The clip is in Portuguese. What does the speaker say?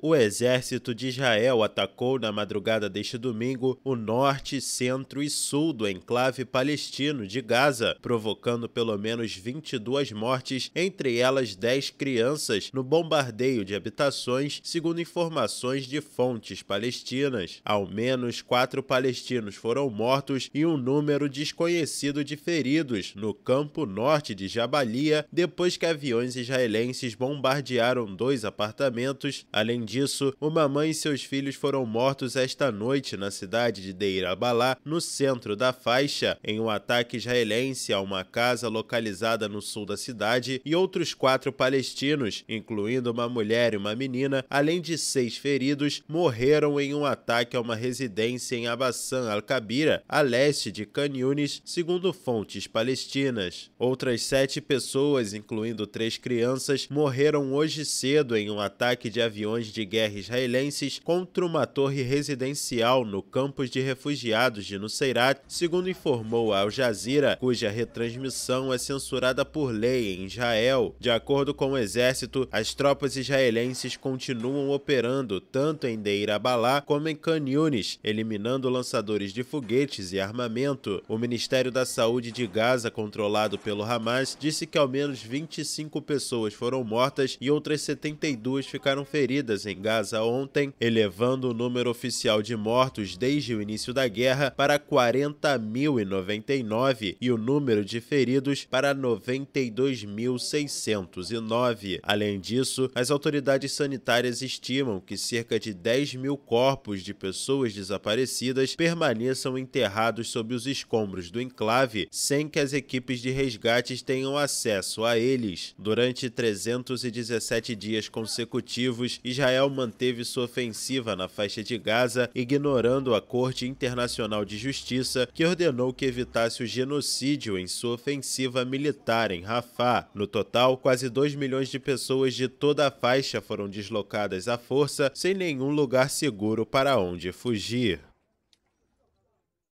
O exército de Israel atacou na madrugada deste domingo o norte, centro e sul do enclave palestino de Gaza, provocando pelo menos 22 mortes, entre elas 10 crianças, no bombardeio de habitações, segundo informações de fontes palestinas. Ao menos quatro palestinos foram mortos e um número desconhecido de feridos no campo norte de Jabalia, depois que aviões israelenses bombardearam dois apartamentos, além disso, uma mãe e seus filhos foram mortos esta noite na cidade de Deir Abalá, no centro da faixa, em um ataque israelense a uma casa localizada no sul da cidade e outros quatro palestinos, incluindo uma mulher e uma menina, além de seis feridos, morreram em um ataque a uma residência em Abassan al-Kabira, a leste de Canhunes, segundo fontes palestinas. Outras sete pessoas, incluindo três crianças, morreram hoje cedo em um ataque de aviões de de guerra israelenses contra uma torre residencial no campus de refugiados de Nuseirat, segundo informou a Al Jazeera, cuja retransmissão é censurada por lei em Israel. De acordo com o exército, as tropas israelenses continuam operando tanto em Deir Abalá como em Canyones, eliminando lançadores de foguetes e armamento. O Ministério da Saúde de Gaza, controlado pelo Hamas, disse que ao menos 25 pessoas foram mortas e outras 72 ficaram feridas em Gaza ontem, elevando o número oficial de mortos desde o início da guerra para 40.099 e o número de feridos para 92.609. Além disso, as autoridades sanitárias estimam que cerca de 10 mil corpos de pessoas desaparecidas permaneçam enterrados sob os escombros do enclave, sem que as equipes de resgates tenham acesso a eles. Durante 317 dias consecutivos, Israel Israel manteve sua ofensiva na faixa de Gaza, ignorando a Corte Internacional de Justiça, que ordenou que evitasse o genocídio em sua ofensiva militar em Rafah. No total, quase 2 milhões de pessoas de toda a faixa foram deslocadas à força, sem nenhum lugar seguro para onde fugir.